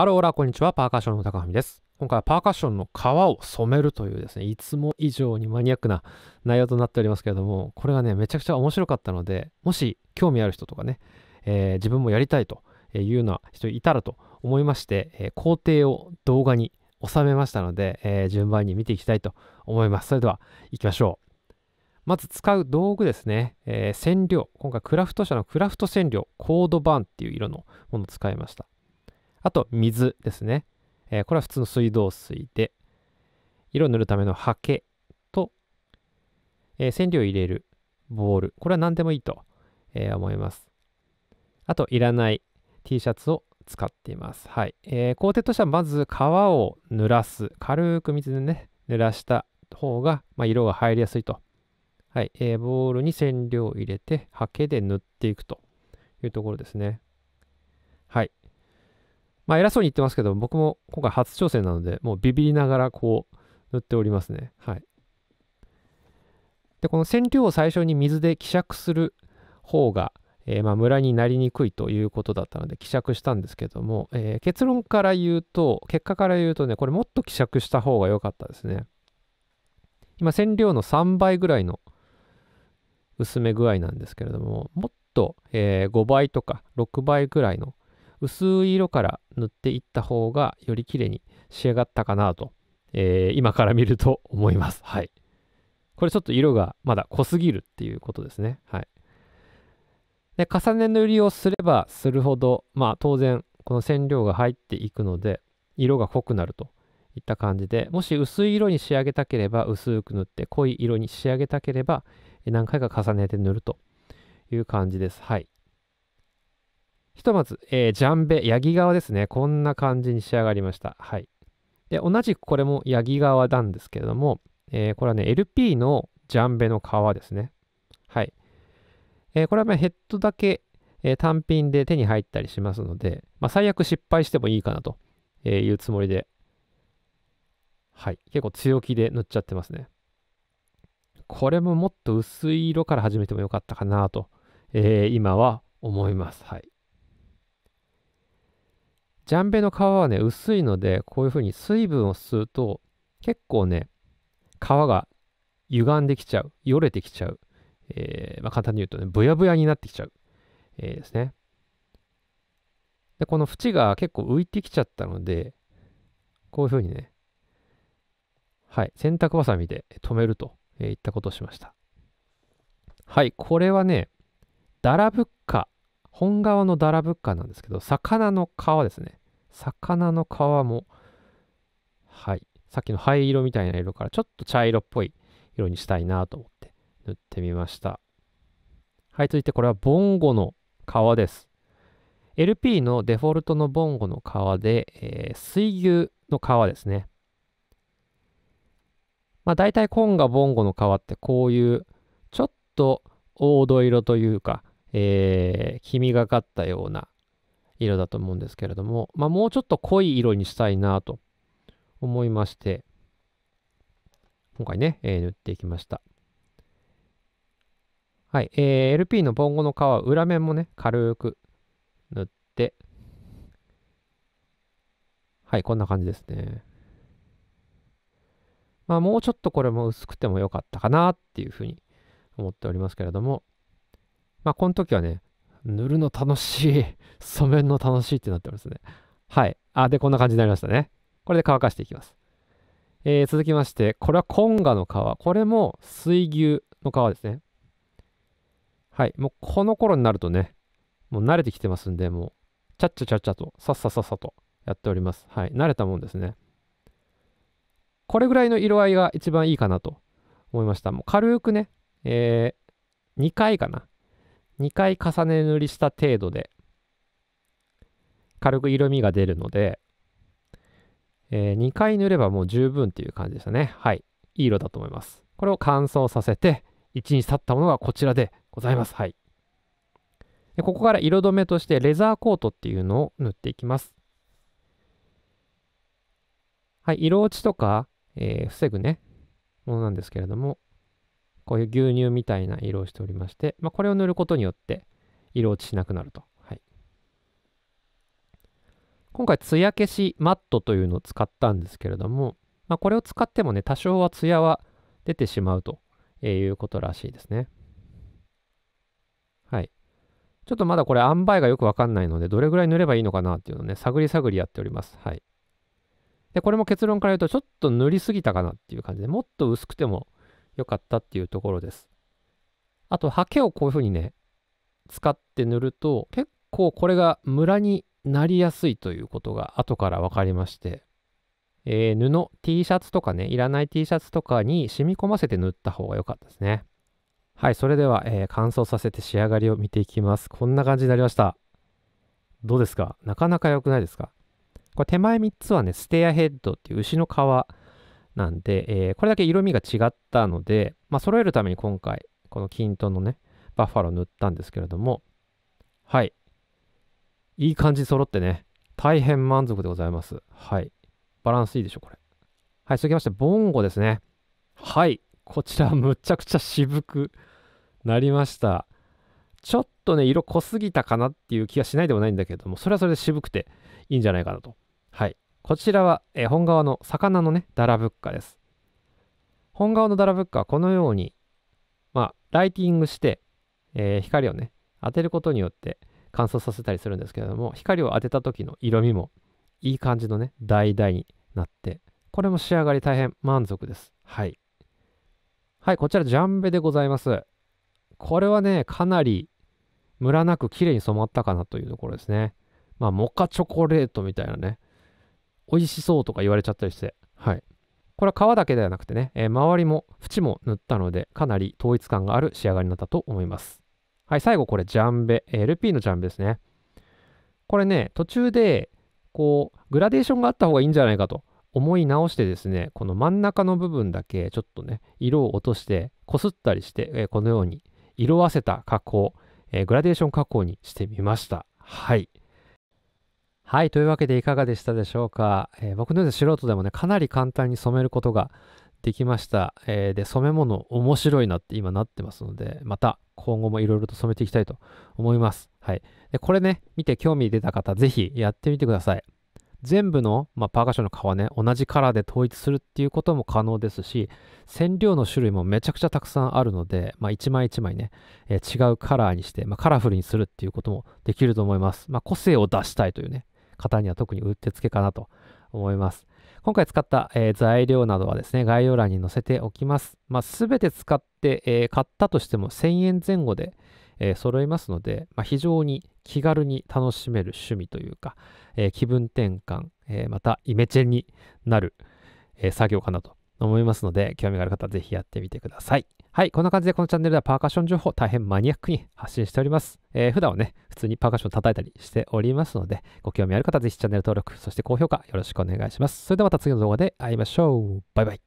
ハローラこんにちはパーカッションの高文です今回はパーカッションの皮を染めるというですねいつも以上にマニアックな内容となっておりますけれどもこれがねめちゃくちゃ面白かったのでもし興味ある人とかね、えー、自分もやりたいというような人いたらと思いまして、えー、工程を動画に収めましたので、えー、順番に見ていきたいと思いますそれでは行きましょうまず使う道具ですね、えー、染料今回クラフト社のクラフト染料コードバンっていう色のものを使いましたあと、水ですね。えー、これは普通の水道水で、色を塗るための刷毛と、えー、染料を入れるボール。これは何でもいいと、えー、思います。あと、いらない T シャツを使っています。はい。えー、工程としては、まず皮を濡らす。軽く水でね、濡らした方が、まあ、色が入りやすいと。はい。えー、ボールに染料を入れて、刷毛で塗っていくというところですね。まあ、偉そうに言ってますけど、僕も今回初挑戦なので、もうビビりながらこう塗っておりますね。はい。で、この染料を最初に水で希釈する方が、えー、まあムラになりにくいということだったので希釈したんですけども、えー、結論から言うと、結果から言うとね、これもっと希釈した方が良かったですね。今、染料の3倍ぐらいの薄め具合なんですけれども、もっと、えー、5倍とか6倍ぐらいの薄い色から塗っていった方がより綺麗に仕上がったかなと、えー、今から見ると思います。はい。これちょっと色がまだ濃すぎるっていうことですね。はい。で重ね塗りをすればするほど、まあ当然この染料が入っていくので色が濃くなるといった感じでもし薄い色に仕上げたければ薄く塗って濃い色に仕上げたければ何回か重ねて塗るという感じです。はい。ひとまず、えー、ジャンベ、ヤギ側ですね。こんな感じに仕上がりました。はい。で、同じくこれもヤギ側なんですけれども、えー、これはね、LP のジャンベの革ですね。はい。えー、これはまヘッドだけ、え単品で手に入ったりしますので、まあ、最悪失敗してもいいかなというつもりで、はい。結構強気で塗っちゃってますね。これももっと薄い色から始めてもよかったかなと、え今は思います。はい。ジャンベの皮はね、薄いので、こういうふうに水分を吸うと、結構ね、皮が歪んできちゃう、よれてきちゃう。えー、まあ、簡単に言うとね、ブヤブヤになってきちゃう。えー、ですね。で、この縁が結構浮いてきちゃったので、こういうふうにね、はい、洗濯ばさみで止めると、えー、いったことをしました。はい、これはね、ダラブッカ、本革のダラブッカなんですけど、魚の皮ですね。魚の皮も、はい、さっきの灰色みたいな色からちょっと茶色っぽい色にしたいなと思って塗ってみました。はい、続いてこれはボンゴの皮です。LP のデフォルトのボンゴの皮で、えー、水牛の皮ですね。まあ大体コンガボンゴの皮ってこういうちょっと黄土色というか、えー、黄みがかったような色だと思うんですけれども、まあ、もうちょっと濃い色にしたいなと思いまして、今回ね、えー、塗っていきました。はい、えー、LP のボンゴの皮、裏面もね、軽く塗って、はい、こんな感じですね。まあ、もうちょっとこれも薄くてもよかったかなっていうふうに思っておりますけれども、まあ、この時はね、塗るの楽しい。染めるの楽しいってなってますね。はい。あ、で、こんな感じになりましたね。これで乾かしていきます。えー、続きまして、これはコンガの皮。これも水牛の皮ですね。はい。もうこの頃になるとね、もう慣れてきてますんで、もう、ちゃっちゃちゃっちゃと、さっささっさとやっております。はい。慣れたもんですね。これぐらいの色合いが一番いいかなと思いました。もう軽くね、えー、2回かな。2回重ね塗りした程度で軽く色味が出るので、えー、2回塗ればもう十分っていう感じでしたね。はい。いい色だと思います。これを乾燥させて、1日経ったものがこちらでございます。はい。でここから色止めとしてレザーコートっていうのを塗っていきます。はい、色落ちとか、えー、防ぐね、ものなんですけれども、こういう牛乳みたいな色をしておりまして、まあ、これを塗ることによって色落ちしなくなると。はい、今回、つや消しマットというのを使ったんですけれども、まあ、これを使ってもね、多少は艶は出てしまうということらしいですね。はい。ちょっとまだこれ、塩梅がよくわかんないので、どれぐらい塗ればいいのかなっていうのをね、探り探りやっております。はい。で、これも結論から言うと、ちょっと塗りすぎたかなっていう感じで、もっと薄くても、良かったっていうところです。あと、ハケをこういうふうにね、使って塗ると、結構これがムラになりやすいということが後から分かりまして、えー、布、T シャツとかね、いらない T シャツとかに染み込ませて塗った方が良かったですね。はい、それでは、えー、乾燥させて仕上がりを見ていきます。こんな感じになりました。どうですかなかなか良くないですかこれ手前3つはね、ステアヘッドっていう牛の皮なんで、えー、これだけ色味が違ったので、まあ、揃えるために今回、この均等のね、バッファロー塗ったんですけれども、はい。いい感じ揃ってね、大変満足でございます。はい。バランスいいでしょ、これ。はい、続きまして、ボンゴですね。はい。こちら、むちゃくちゃ渋くなりました。ちょっとね、色濃すぎたかなっていう気がしないでもないんだけども、それはそれで渋くていいんじゃないかなと。はい。こちらは、えー、本革の魚のね、ダラブッカです。本革のダラブッカはこのように、まあ、ライティングして、えー、光をね、当てることによって乾燥させたりするんですけれども、光を当てた時の色味もいい感じのね、橙になって、これも仕上がり大変満足です。はい。はい、こちらジャンベでございます。これはね、かなりムラなく綺麗に染まったかなというところですね。まあ、モカチョコレートみたいなね、美味しそうとか言われちゃったりして、はい。これは皮だけではなくてね、えー、周りも縁も塗ったので、かなり統一感がある仕上がりになったと思います。はい、最後これ、ジャンベ、えー、LP のジャンベですね。これね、途中で、こう、グラデーションがあった方がいいんじゃないかと思い直してですね、この真ん中の部分だけちょっとね、色を落として、こすったりして、えー、このように色あせた加工、えグラデーション加工にしてみました。はい。はい、というわけでいかがでしたでしょうか。えー、僕のような素人でもね、かなり簡単に染めることができました。えー、で、染め物面白いなって今なってますので、また今後もいろいろと染めていきたいと思います。はい。で、これね、見て興味出た方、ぜひやってみてください。全部の、まあ、パーカッションの革ね、同じカラーで統一するっていうことも可能ですし、染料の種類もめちゃくちゃたくさんあるので、まあ、一枚一枚ね、えー、違うカラーにして、まあ、カラフルにするっていうこともできると思います。まあ、個性を出したいというね、方には特にうってつけかなと思います。今回使った、えー、材料などはですね、概要欄に載せておきます。まあ、すて使って、えー、買ったとしても1000円前後で、えー、揃いますので、まあ、非常に気軽に楽しめる趣味というか、えー、気分転換、えー、またイメチェンになる、えー、作業かなと思いますので、興味がある方はぜひやってみてください。はい、こんな感じでこのチャンネルではパーカッション情報大変マニアックに発信しております。えー、普段はね、普通にパーカッション叩いたりしておりますので、ご興味ある方はぜひチャンネル登録、そして高評価よろしくお願いします。それではまた次の動画で会いましょう。バイバイ。